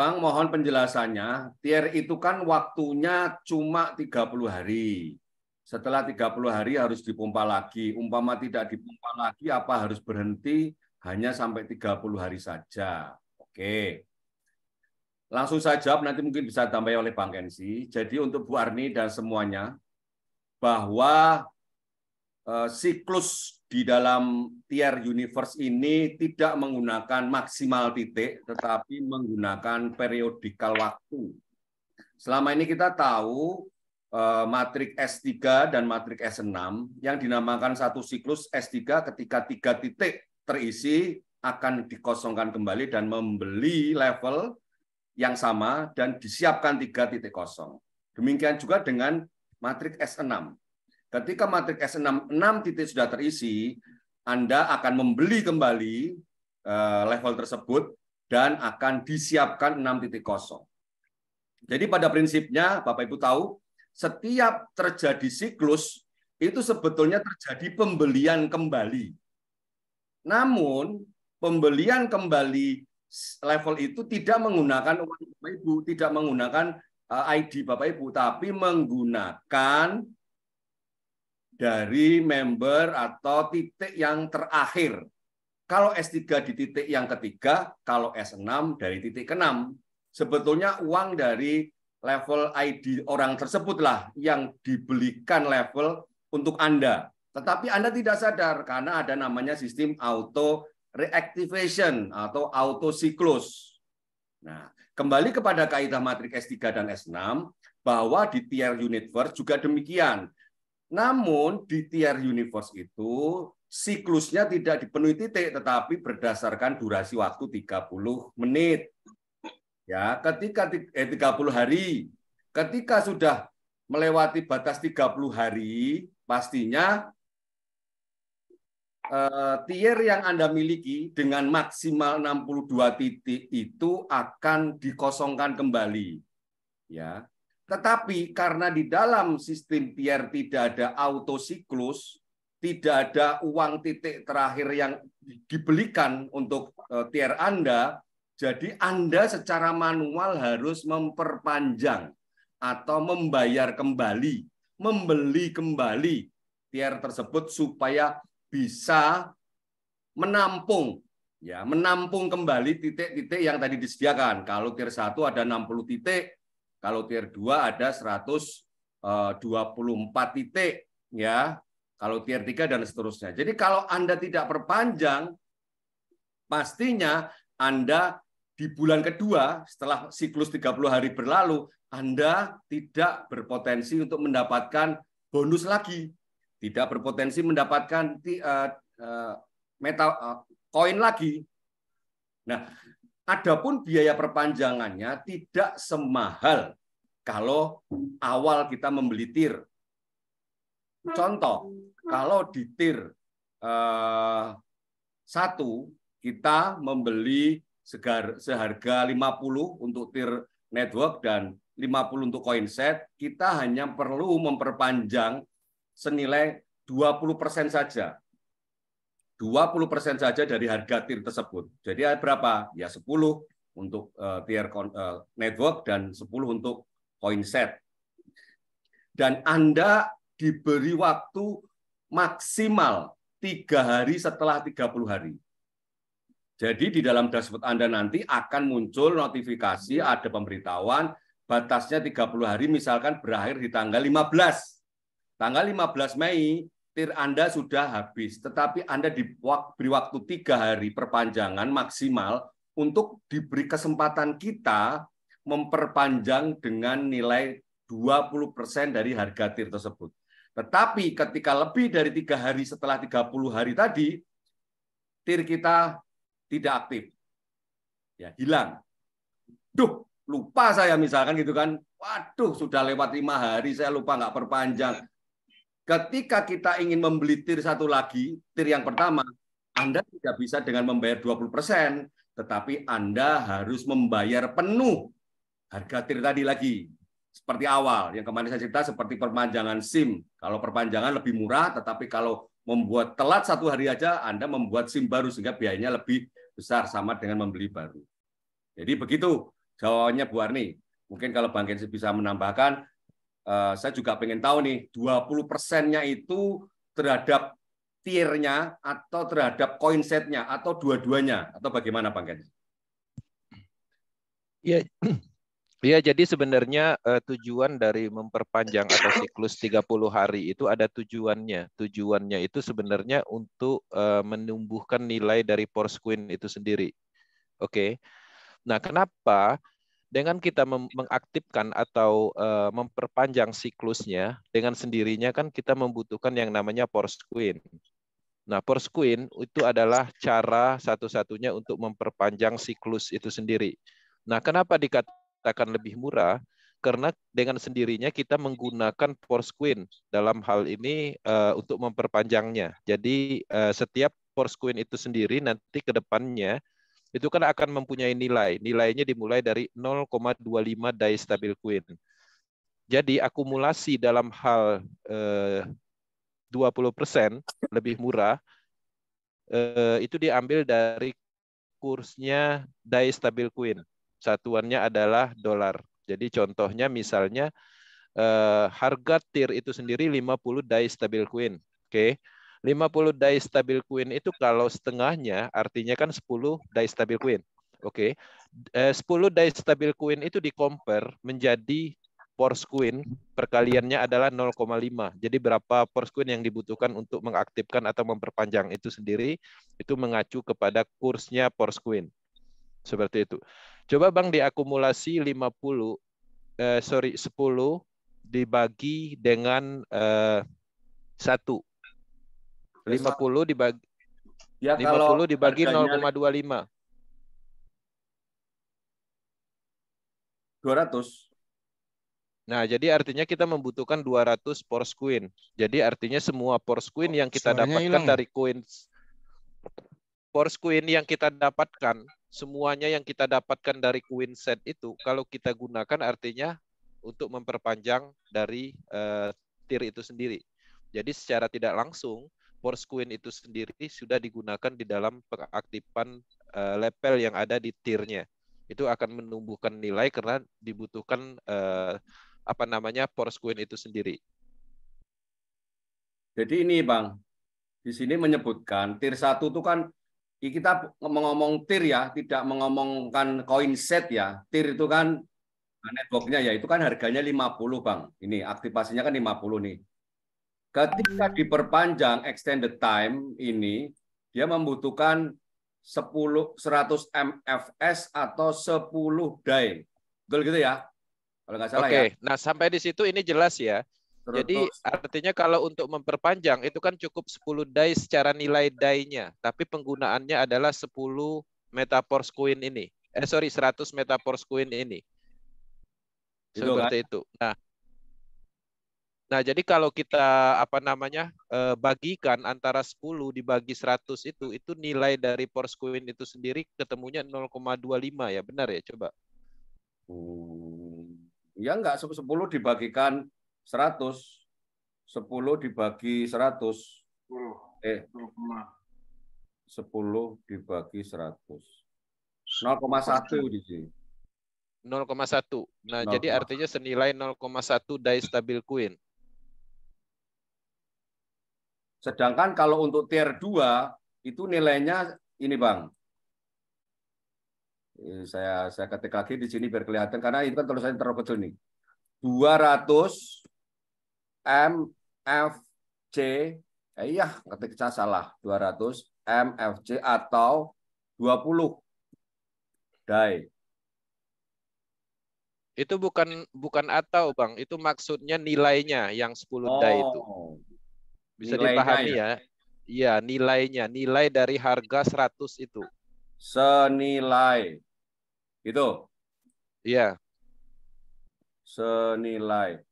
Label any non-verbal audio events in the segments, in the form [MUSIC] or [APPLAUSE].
Bang, mohon penjelasannya. Tier itu kan waktunya cuma 30 hari. Setelah 30 hari harus dipompa lagi. Umpama tidak dipompa lagi, apa harus berhenti hanya sampai 30 hari saja? Oke. Langsung saya jawab, nanti mungkin bisa tambah oleh Bang Kensi. Jadi untuk Bu Arni dan semuanya, bahwa eh, siklus di dalam tier universe ini tidak menggunakan maksimal titik, tetapi menggunakan periodikal waktu. Selama ini kita tahu eh, matrik S3 dan matrik S6 yang dinamakan satu siklus S3 ketika tiga titik terisi akan dikosongkan kembali dan membeli level yang sama dan disiapkan tiga titik kosong. Demikian juga dengan matrik S6 Ketika matriks S6 titik sudah terisi, Anda akan membeli kembali eh, level tersebut dan akan disiapkan 6 titik kosong. Jadi pada prinsipnya Bapak Ibu tahu, setiap terjadi siklus itu sebetulnya terjadi pembelian kembali. Namun pembelian kembali level itu tidak menggunakan uang Bapak Ibu, tidak menggunakan eh, ID Bapak Ibu, tapi menggunakan dari member atau titik yang terakhir. Kalau S3 di titik yang ketiga, kalau S6 dari titik ke-6. Sebetulnya uang dari level ID orang tersebutlah yang dibelikan level untuk Anda. Tetapi Anda tidak sadar karena ada namanya sistem auto reactivation atau auto siklus. Nah, kembali kepada kaidah matriks S3 dan S6 bahwa di tier universe juga demikian. Namun di tier universe itu siklusnya tidak dipenuhi titik tetapi berdasarkan durasi waktu 30 menit. Ya, ketika eh, 30 hari. Ketika sudah melewati batas 30 hari, pastinya eh, tier yang Anda miliki dengan maksimal 62 titik itu akan dikosongkan kembali. Ya. Tetapi karena di dalam sistem tier tidak ada autosiklus, tidak ada uang titik terakhir yang dibelikan untuk eh, tier Anda, jadi Anda secara manual harus memperpanjang atau membayar kembali, membeli kembali tier tersebut supaya bisa menampung ya, menampung kembali titik-titik yang tadi disediakan. Kalau tier 1 ada 60 titik, kalau tier 2 ada 124 eh, titik ya. Kalau tier 3 dan seterusnya. Jadi kalau Anda tidak perpanjang pastinya Anda di bulan kedua setelah siklus 30 hari berlalu Anda tidak berpotensi untuk mendapatkan bonus lagi, tidak berpotensi mendapatkan eh, eh, meta koin lagi. Nah, Adapun biaya perpanjangannya tidak semahal kalau awal kita membeli tir. Contoh, kalau di tir eh, satu kita membeli segar, seharga 50 untuk tir network dan 50 untuk coin set, kita hanya perlu memperpanjang senilai 20% saja. 20% saja dari harga tier tersebut. Jadi ada berapa? Ya 10 untuk eh, tier eh, network dan 10 untuk coin set. Dan Anda diberi waktu maksimal tiga hari setelah 30 hari. Jadi di dalam dashboard Anda nanti akan muncul notifikasi ada pemberitahuan batasnya 30 hari misalkan berakhir di tanggal 15. Tanggal 15 Mei tir Anda sudah habis, tetapi Anda diberi waktu tiga hari perpanjangan maksimal untuk diberi kesempatan kita memperpanjang dengan nilai 20% dari harga tir tersebut. Tetapi ketika lebih dari tiga hari setelah 30 hari tadi, tir kita tidak aktif. Ya, hilang. Duh, lupa saya misalkan gitu kan. Waduh, sudah lewat lima hari, saya lupa nggak perpanjang. Ketika kita ingin membeli tir satu lagi, tir yang pertama, Anda tidak bisa dengan membayar 20%, tetapi Anda harus membayar penuh harga tir tadi lagi. Seperti awal, yang kemarin saya cerita seperti perpanjangan SIM. Kalau perpanjangan lebih murah, tetapi kalau membuat telat satu hari aja, Anda membuat SIM baru sehingga biayanya lebih besar sama dengan membeli baru. Jadi begitu jawabannya Bu Arni. Mungkin kalau Bang Kensi bisa menambahkan, Eh, saya juga pengen tahu nih 20 persennya itu terhadap tiernya atau terhadap coin setnya atau dua-duanya atau bagaimana Pak Ken? Ya, [CLEARS THROAT] ya jadi sebenarnya eh, tujuan dari memperpanjang atau siklus 30 hari itu ada tujuannya. Tujuannya itu sebenarnya untuk eh, menumbuhkan nilai dari Porsche Queen itu sendiri. Oke. Nah, kenapa dengan kita mengaktifkan atau uh, memperpanjang siklusnya dengan sendirinya kan kita membutuhkan yang namanya queen. Nah, queen itu adalah cara satu-satunya untuk memperpanjang siklus itu sendiri. Nah, kenapa dikatakan lebih murah? Karena dengan sendirinya kita menggunakan queen dalam hal ini uh, untuk memperpanjangnya. Jadi uh, setiap queen itu sendiri nanti ke depannya itu kan akan mempunyai nilai. Nilainya dimulai dari 0,25 dai stabil queen. Jadi akumulasi dalam hal eh, 20% lebih murah eh, itu diambil dari kursnya dai stabil queen. Satuannya adalah dolar. Jadi contohnya misalnya eh, harga tier itu sendiri 50 dai stabil queen. Oke. Okay 50 die stabil queen itu kalau setengahnya artinya kan 10 die stabil queen. Oke. Okay. Eh, 10 die stabil queen itu di compare menjadi force queen perkaliannya adalah 0,5. Jadi berapa force queen yang dibutuhkan untuk mengaktifkan atau memperpanjang itu sendiri itu mengacu kepada kursnya force queen. Seperti itu. Coba Bang diakumulasi 50 eh sorry 10 dibagi dengan eh, satu lima puluh dibagi ya, 50 dibagi 0,25. 200. Nah, jadi artinya kita membutuhkan 200 pores queen. Jadi artinya semua pores queen yang kita Suaranya dapatkan ilang. Ya? dari queen pores queen yang kita dapatkan, semuanya yang kita dapatkan dari queen set itu kalau kita gunakan artinya untuk memperpanjang dari uh, eh, tier itu sendiri. Jadi secara tidak langsung Queen itu sendiri sudah digunakan di dalam pengaktifan uh, lepel yang ada di tirnya. Itu akan menumbuhkan nilai karena dibutuhkan uh, apa namanya Queen itu sendiri. Jadi ini Bang, di sini menyebutkan tir satu itu kan kita mengomong tir ya, tidak mengomongkan koin set ya. Tir itu kan networknya ya, itu kan harganya 50 Bang. Ini aktivasinya kan 50 nih. Ketika hmm. diperpanjang extended time ini, dia membutuhkan 10 100 MFS atau 10 day. Betul gitu ya? Kalau nggak salah okay. ya. Oke, nah sampai di situ ini jelas ya. Terus, Jadi artinya kalau untuk memperpanjang itu kan cukup 10 day secara nilai daynya, tapi penggunaannya adalah 10 metaporse coin ini. Eh sorry, 100 metaporse coin ini. Gitu kan? Seperti itu. Kan? itu. Nah, Nah, jadi kalau kita apa namanya eh, bagikan antara 10 dibagi 100 itu itu nilai dari Porsquin itu sendiri ketemunya 0,25 ya, benar ya? Coba. Hmm. Ya enggak 10 dibagikan 100 10 dibagi 100 10 eh 10 dibagi 100 0,1 di sini. 0,1. Nah, 0, jadi artinya senilai 0,1 dai stabil queen. Sedangkan kalau untuk tier 2 itu nilainya ini Bang. Saya saya ketik lagi di sini biar kelihatan karena itu kan tulisannya terlalu kecil nih. 200 MFC eh, iya ketik saya salah 200 MFC atau 20 dai. Itu bukan bukan atau Bang, itu maksudnya nilainya yang 10 oh, dai itu. Oh bisa nilainya dipahami ya. ya. Iya, ya, nilainya, nilai dari harga 100 itu. Senilai. Gitu. Iya. Senilai.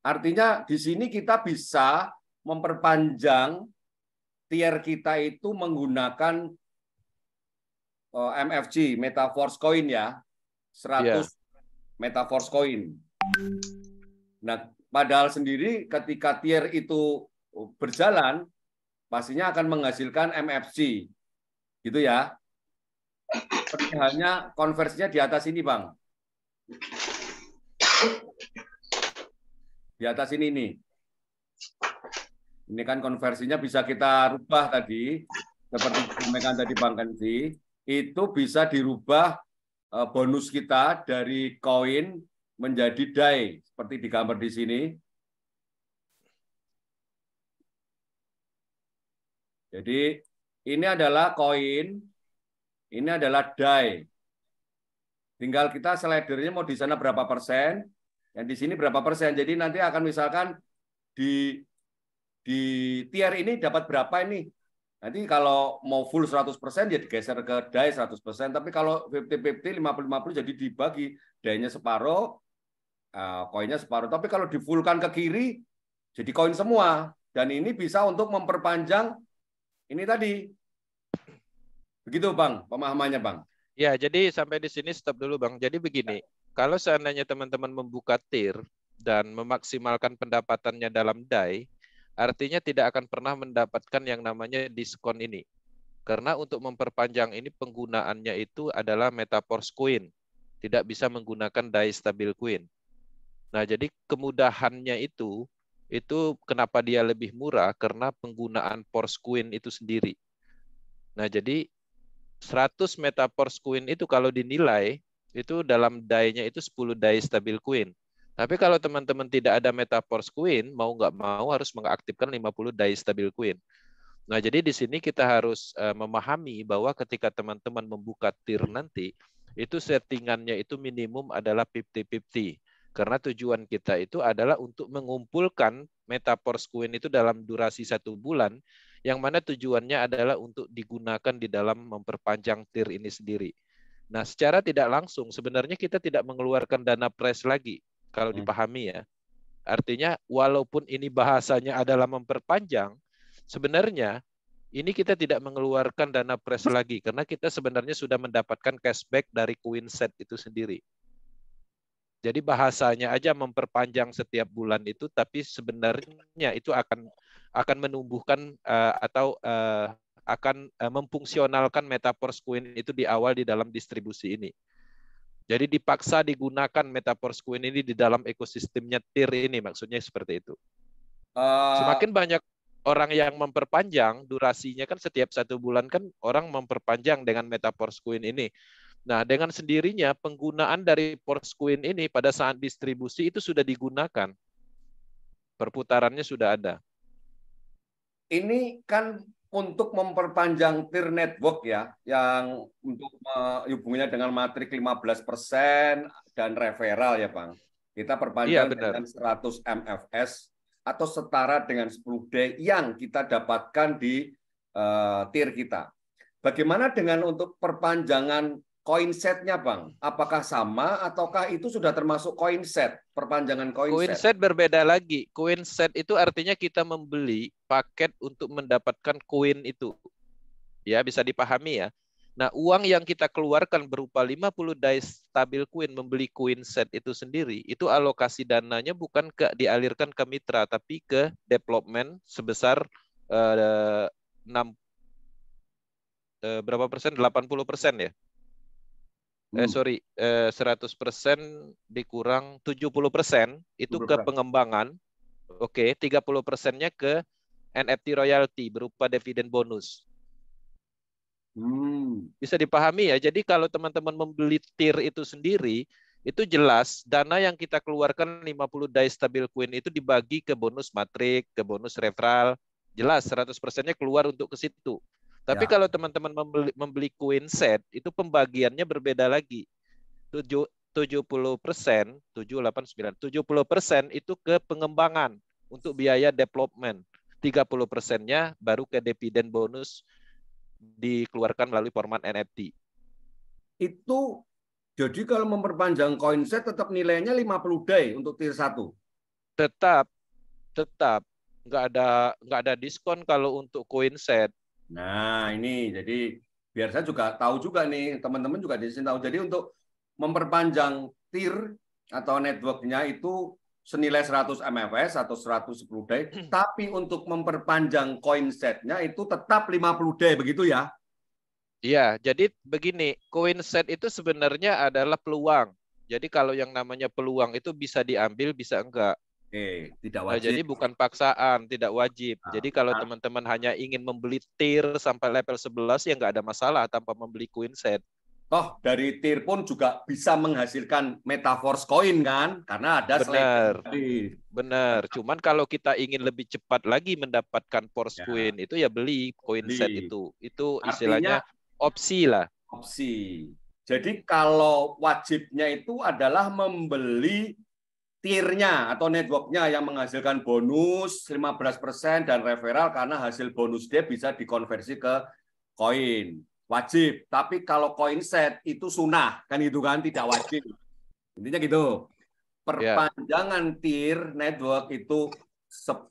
Artinya di sini kita bisa memperpanjang tier kita itu menggunakan eh, MFG, Metaforce Coin ya. 100 ya. Metaforce Coin. Nah, padahal sendiri ketika tier itu berjalan pastinya akan menghasilkan MFC. Gitu ya. Hanya konversinya di atas ini, Bang. Di atas ini nih. Ini kan konversinya bisa kita rubah tadi, seperti disampaikan tadi Bang Kenzi, itu bisa dirubah eh, bonus kita dari koin menjadi DAI, seperti digambar di sini. Jadi ini adalah koin, ini adalah dai. Tinggal kita slidernya mau di sana berapa persen, yang di sini berapa persen. Jadi nanti akan misalkan di di tier ini dapat berapa ini. Nanti kalau mau full 100% ya digeser ke dai 100%, tapi kalau 50-50 50-50 jadi dibagi DAI-nya separuh, eh, koinnya separuh. Tapi kalau difulkan ke kiri jadi koin semua dan ini bisa untuk memperpanjang ini tadi. Begitu Bang, pemahamannya Bang. Ya, jadi sampai di sini stop dulu Bang. Jadi begini, ya. kalau seandainya teman-teman membuka tir dan memaksimalkan pendapatannya dalam DAI, artinya tidak akan pernah mendapatkan yang namanya diskon ini. Karena untuk memperpanjang ini penggunaannya itu adalah Metaporse queen. Tidak bisa menggunakan DAI Stabil queen. Nah, jadi kemudahannya itu itu kenapa dia lebih murah karena penggunaan Queen itu sendiri. Nah, jadi 100 meta Queen itu kalau dinilai itu dalam dayanya itu 10 day stabil queen. Tapi kalau teman-teman tidak ada meta Queen, mau nggak mau harus mengaktifkan 50 day stabil queen. Nah, jadi di sini kita harus eh, memahami bahwa ketika teman-teman membuka tier nanti, itu settingannya itu minimum adalah 50-50. Karena tujuan kita itu adalah untuk mengumpulkan metaphor Queen itu dalam durasi satu bulan, yang mana tujuannya adalah untuk digunakan di dalam memperpanjang TIR ini sendiri. Nah, secara tidak langsung sebenarnya kita tidak mengeluarkan dana pres lagi kalau hmm. dipahami ya. Artinya walaupun ini bahasanya adalah memperpanjang, sebenarnya ini kita tidak mengeluarkan dana press lagi karena kita sebenarnya sudah mendapatkan cashback dari Queen Set itu sendiri. Jadi bahasanya aja memperpanjang setiap bulan itu, tapi sebenarnya itu akan akan menumbuhkan uh, atau uh, akan uh, memfungsionalkan Metaverse Queen itu di awal di dalam distribusi ini. Jadi dipaksa digunakan Metaverse Queen ini di dalam ekosistemnya TIR ini, maksudnya seperti itu. Uh... Semakin banyak orang yang memperpanjang durasinya kan setiap satu bulan kan orang memperpanjang dengan Metaverse Queen ini. Nah, dengan sendirinya penggunaan dari queen ini pada saat distribusi itu sudah digunakan. Perputarannya sudah ada. Ini kan untuk memperpanjang tier network ya, yang untuk hubungannya dengan matrik 15% dan referral ya, Bang. Kita iya, perpanjang iya, dengan 100 MFS atau setara dengan 10D yang kita dapatkan di uh, tier kita. Bagaimana dengan untuk perpanjangan koin setnya bang apakah sama ataukah itu sudah termasuk koin set perpanjangan koin set set berbeda lagi koin set itu artinya kita membeli paket untuk mendapatkan koin itu ya bisa dipahami ya nah uang yang kita keluarkan berupa 50 dice stabil koin membeli koin set itu sendiri itu alokasi dananya bukan ke dialirkan ke mitra tapi ke development sebesar eh, 6 eh, berapa persen Delapan puluh persen ya Eh, hmm. eh, sorry eh, persen dikurang persen itu ke pengembangan. Oke, okay, puluh persennya ke NFT royalty berupa dividen bonus. Hmm. Bisa dipahami ya. Jadi kalau teman-teman membeli tier itu sendiri, itu jelas dana yang kita keluarkan 50 day stabil coin itu dibagi ke bonus matrik, ke bonus referral, jelas seratus persennya keluar untuk ke situ. Tapi ya. kalau teman-teman membeli, membeli Queen set itu pembagiannya berbeda lagi. tujuh 70 persen, tujuh 70 persen itu ke pengembangan untuk biaya development. 30 persennya baru ke dividen bonus dikeluarkan melalui format NFT. Itu jadi kalau memperpanjang koin set tetap nilainya 50 day untuk tier 1. Tetap tetap nggak ada nggak ada diskon kalau untuk koin set Nah, ini jadi biar saya juga tahu juga nih, teman-teman juga di sini tahu. Jadi untuk memperpanjang tier atau networknya itu senilai 100 MFS atau 110 day, hmm. tapi untuk memperpanjang coin setnya itu tetap 50 day begitu ya? Iya, jadi begini, coin set itu sebenarnya adalah peluang. Jadi kalau yang namanya peluang itu bisa diambil, bisa enggak. Oke, tidak wajib. Nah, jadi bukan paksaan, tidak wajib. Nah, jadi kalau ah. teman-teman nah. hanya ingin membeli tier sampai level 11 ya nggak ada masalah tanpa membeli coin set. Toh dari tier pun juga bisa menghasilkan metaverse coin kan? Karena ada Benar. Benar. Cuman kalau kita ingin lebih cepat lagi mendapatkan force ya. coin itu ya beli coin beli. set itu. Itu istilahnya opsi lah. Opsi. Jadi kalau wajibnya itu adalah membeli Tirnya atau networknya yang menghasilkan bonus 15% dan referral karena hasil bonus dia bisa dikonversi ke koin wajib tapi kalau koin set itu sunnah kan itu kan tidak wajib intinya gitu ya. perpanjangan yeah. tier network itu 100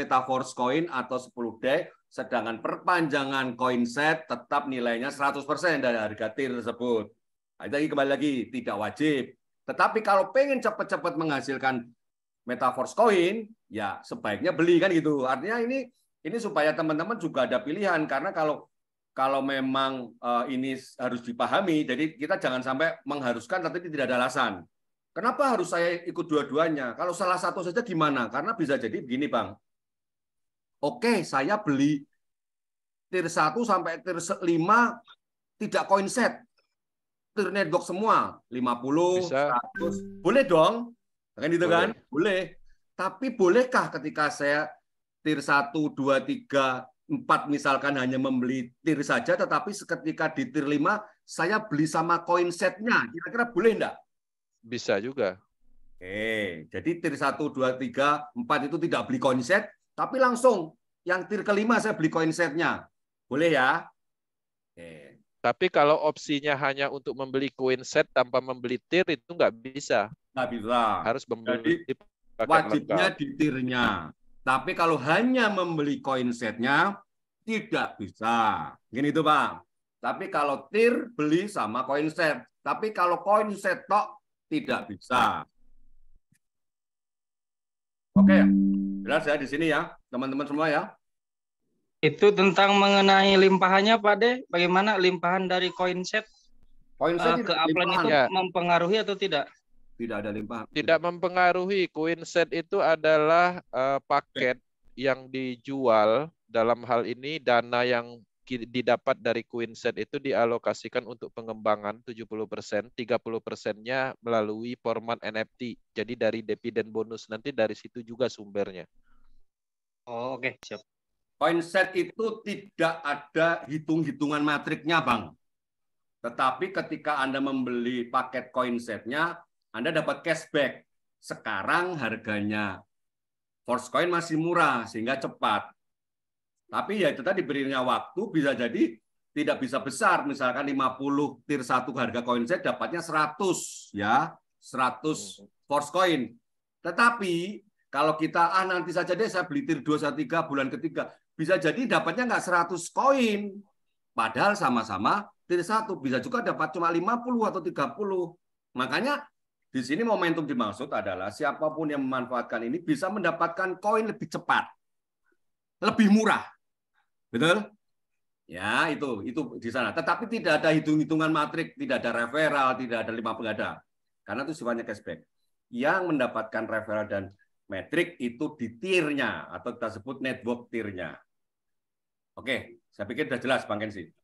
metaforce koin atau 10 day sedangkan perpanjangan koin set tetap nilainya 100% dari harga tir tersebut. Nah, lagi kembali lagi tidak wajib, tetapi kalau pengen cepat-cepat menghasilkan metaverse coin, ya sebaiknya beli kan gitu. Artinya ini ini supaya teman-teman juga ada pilihan karena kalau kalau memang eh, ini harus dipahami, jadi kita jangan sampai mengharuskan tapi tidak ada alasan. Kenapa harus saya ikut dua-duanya? Kalau salah satu saja gimana? Karena bisa jadi begini, Bang. Oke, saya beli tier 1 sampai tier 5 tidak coin set network semua 50 Bisa. 100 boleh dong kan gitu boleh. kan boleh tapi bolehkah ketika saya tier 1 2 3 4 misalkan hanya membeli tier saja tetapi seketika di tier 5 saya beli sama koin setnya kira-kira boleh enggak bisa juga Oke, jadi tier 1 2 3 4 itu tidak beli coin set tapi langsung yang tier kelima saya beli coin setnya boleh ya Oke. Tapi kalau opsinya hanya untuk membeli coin set tanpa membeli tir itu nggak bisa. Nggak bisa. Harus membeli. Jadi wajibnya lengkap. di tirnya. Tapi kalau hanya membeli coin setnya tidak bisa. Gini itu Pak. Tapi kalau tir beli sama coin set. Tapi kalau coin set tok tidak bisa. Oke, jelas ya di sini ya, teman-teman semua ya. Itu tentang mengenai limpahannya Pak De, bagaimana limpahan dari koin set Coin set uh, ke upline itu ya. mempengaruhi atau tidak? Tidak ada limpahan. Tidak mempengaruhi. Coin set itu adalah uh, paket okay. yang dijual dalam hal ini dana yang didapat dari Set itu dialokasikan untuk pengembangan 70%, 30%-nya melalui format NFT. Jadi dari dividen bonus nanti dari situ juga sumbernya. Oh, oke, okay. siap set itu tidak ada hitung-hitungan matriknya, Bang. Tetapi ketika Anda membeli paket coinsetnya, setnya, Anda dapat cashback. Sekarang harganya Force Coin masih murah sehingga cepat. Tapi ya itu tadi berinya waktu bisa jadi tidak bisa besar. Misalkan 50 tier 1 harga coinset set dapatnya 100 ya, 100 Force Coin. Tetapi kalau kita ah nanti saja deh saya beli tier 2 tiga bulan ketiga, bisa jadi dapatnya nggak 100 koin. Padahal sama-sama tidak satu. Bisa juga dapat cuma 50 atau 30. Makanya di sini momentum dimaksud adalah siapapun yang memanfaatkan ini bisa mendapatkan koin lebih cepat, lebih murah. Betul? Ya, itu itu di sana. Tetapi tidak ada hitung-hitungan matrik, tidak ada referral, tidak ada lima pengada. Karena itu sifatnya cashback. Yang mendapatkan referral dan metrik itu di tiernya atau kita sebut network tiernya. Oke, saya pikir sudah jelas Bang Kensi.